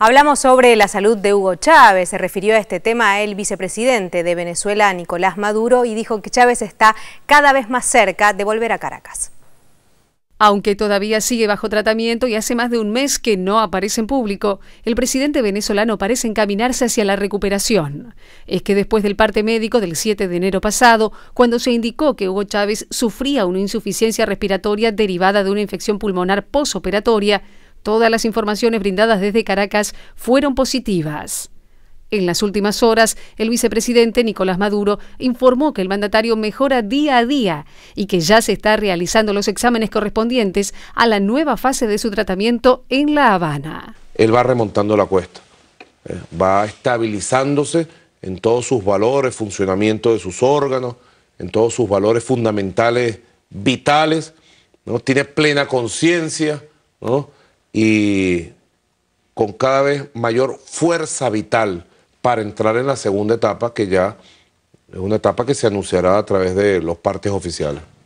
Hablamos sobre la salud de Hugo Chávez, se refirió a este tema el vicepresidente de Venezuela, Nicolás Maduro, y dijo que Chávez está cada vez más cerca de volver a Caracas. Aunque todavía sigue bajo tratamiento y hace más de un mes que no aparece en público, el presidente venezolano parece encaminarse hacia la recuperación. Es que después del parte médico del 7 de enero pasado, cuando se indicó que Hugo Chávez sufría una insuficiencia respiratoria derivada de una infección pulmonar posoperatoria, Todas las informaciones brindadas desde Caracas fueron positivas. En las últimas horas, el vicepresidente Nicolás Maduro informó que el mandatario mejora día a día y que ya se está realizando los exámenes correspondientes a la nueva fase de su tratamiento en La Habana. Él va remontando la cuesta, ¿eh? va estabilizándose en todos sus valores, funcionamiento de sus órganos, en todos sus valores fundamentales, vitales, ¿no? tiene plena conciencia, ¿no? y con cada vez mayor fuerza vital para entrar en la segunda etapa, que ya es una etapa que se anunciará a través de los partes oficiales.